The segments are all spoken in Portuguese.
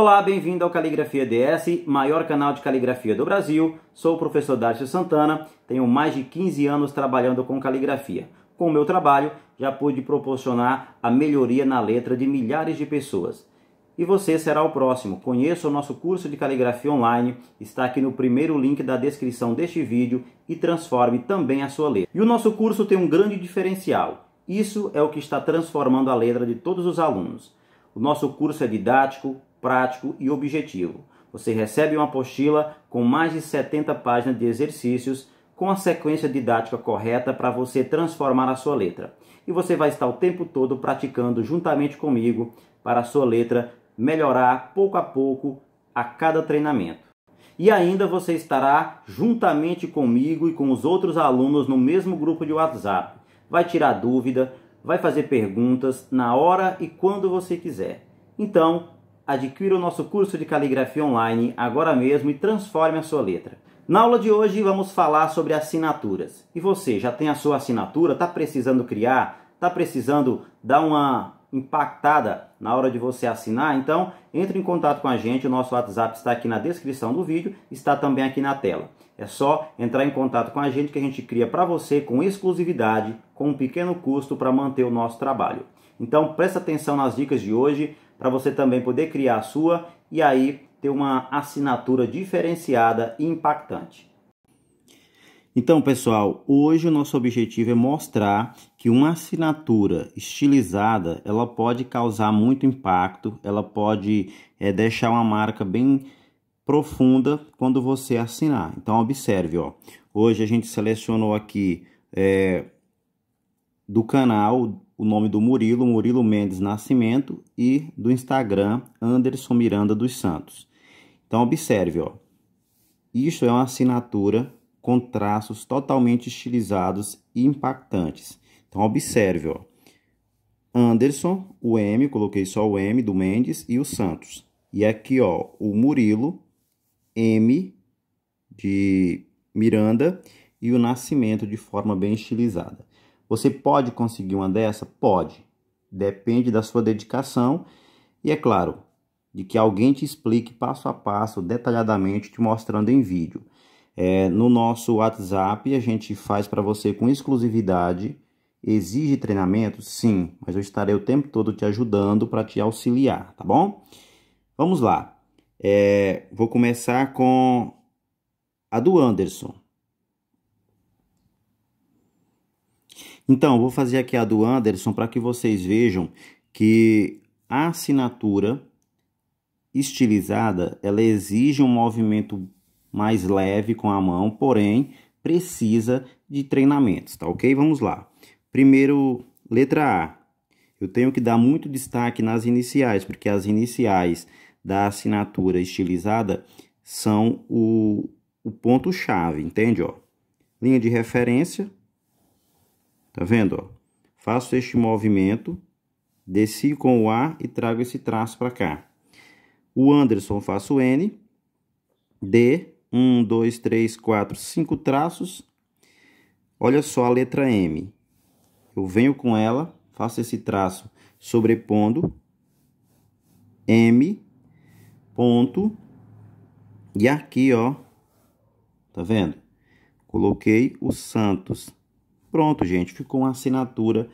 Olá, bem-vindo ao Caligrafia DS, maior canal de caligrafia do Brasil. Sou o professor Darcio Santana, tenho mais de 15 anos trabalhando com caligrafia. Com o meu trabalho, já pude proporcionar a melhoria na letra de milhares de pessoas. E você será o próximo. Conheça o nosso curso de caligrafia online, está aqui no primeiro link da descrição deste vídeo e transforme também a sua letra. E o nosso curso tem um grande diferencial. Isso é o que está transformando a letra de todos os alunos. O nosso curso é didático, prático e objetivo. Você recebe uma apostila com mais de 70 páginas de exercícios com a sequência didática correta para você transformar a sua letra. E você vai estar o tempo todo praticando juntamente comigo para a sua letra melhorar pouco a pouco a cada treinamento. E ainda você estará juntamente comigo e com os outros alunos no mesmo grupo de WhatsApp. Vai tirar dúvida, vai fazer perguntas na hora e quando você quiser. Então, adquira o nosso curso de caligrafia online agora mesmo e transforme a sua letra. Na aula de hoje vamos falar sobre assinaturas. E você já tem a sua assinatura? Está precisando criar? Está precisando dar uma impactada na hora de você assinar? Então entre em contato com a gente. O nosso WhatsApp está aqui na descrição do vídeo, está também aqui na tela. É só entrar em contato com a gente que a gente cria para você com exclusividade, com um pequeno custo para manter o nosso trabalho. Então presta atenção nas dicas de hoje para você também poder criar a sua e aí ter uma assinatura diferenciada e impactante. Então, pessoal, hoje o nosso objetivo é mostrar que uma assinatura estilizada ela pode causar muito impacto, ela pode é, deixar uma marca bem profunda quando você assinar. Então, observe, ó. Hoje a gente selecionou aqui é, do canal o nome do Murilo, Murilo Mendes Nascimento, e do Instagram, Anderson Miranda dos Santos. Então, observe, ó. Isso é uma assinatura com traços totalmente estilizados e impactantes. Então, observe, ó. Anderson, o M, coloquei só o M do Mendes e o Santos. E aqui, ó, o Murilo, M de Miranda e o Nascimento de forma bem estilizada. Você pode conseguir uma dessa? Pode. Depende da sua dedicação e, é claro, de que alguém te explique passo a passo, detalhadamente, te mostrando em vídeo. É, no nosso WhatsApp, a gente faz para você com exclusividade. Exige treinamento? Sim, mas eu estarei o tempo todo te ajudando para te auxiliar, tá bom? Vamos lá. É, vou começar com a do Anderson. Então, vou fazer aqui a do Anderson para que vocês vejam que a assinatura estilizada, ela exige um movimento mais leve com a mão, porém precisa de treinamentos, tá ok? Vamos lá. Primeiro, letra A. Eu tenho que dar muito destaque nas iniciais, porque as iniciais da assinatura estilizada são o, o ponto-chave, entende? Ó, linha de referência, Tá vendo? Ó? Faço este movimento, desci com o A e trago esse traço para cá. O Anderson faço N, D, 1, 2, 3, 4, 5 traços. Olha só a letra M. Eu venho com ela, faço esse traço sobrepondo M, ponto, e aqui, ó, tá vendo? Coloquei o Santos. Pronto, gente, ficou uma assinatura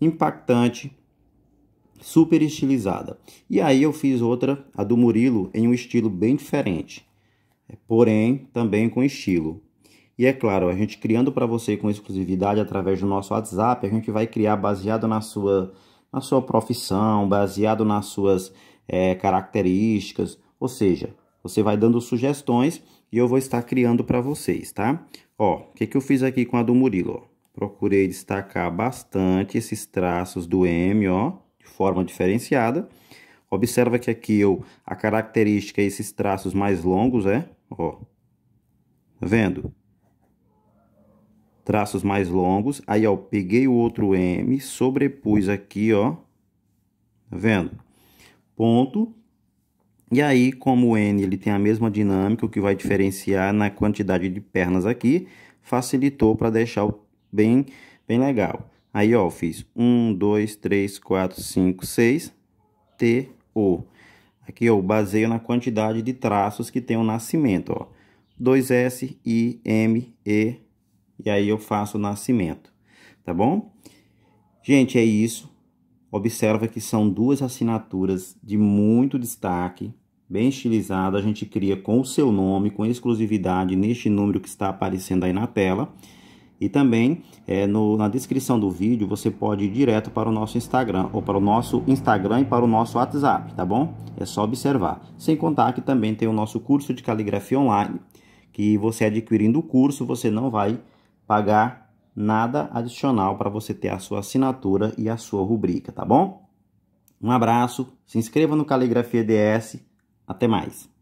impactante, super estilizada. E aí eu fiz outra, a do Murilo, em um estilo bem diferente, é, porém também com estilo. E é claro, a gente criando para você com exclusividade através do nosso WhatsApp, a gente vai criar baseado na sua, na sua profissão, baseado nas suas é, características, ou seja, você vai dando sugestões e eu vou estar criando para vocês, tá? Ó, o que, que eu fiz aqui com a do Murilo? Procurei destacar bastante esses traços do M, ó, de forma diferenciada. Observa que aqui eu, a característica é esses traços mais longos, é? Ó, tá vendo? Traços mais longos. Aí, ó, peguei o outro M, sobrepus aqui, ó. Tá vendo? Ponto. E aí, como o N ele tem a mesma dinâmica, o que vai diferenciar na quantidade de pernas aqui, facilitou para deixar bem, bem legal. Aí, ó, fiz 1, 2, 3, 4, 5, 6, T, O. Aqui, eu baseio na quantidade de traços que tem o nascimento, ó. 2S, I, M, E, e aí eu faço o nascimento, tá bom? Gente, é isso observa que são duas assinaturas de muito destaque, bem estilizada, a gente cria com o seu nome, com exclusividade neste número que está aparecendo aí na tela. E também é, no, na descrição do vídeo você pode ir direto para o nosso Instagram, ou para o nosso Instagram e para o nosso WhatsApp, tá bom? É só observar. Sem contar que também tem o nosso curso de caligrafia online, que você adquirindo o curso, você não vai pagar nada adicional para você ter a sua assinatura e a sua rubrica, tá bom? Um abraço, se inscreva no Caligrafia DS, até mais!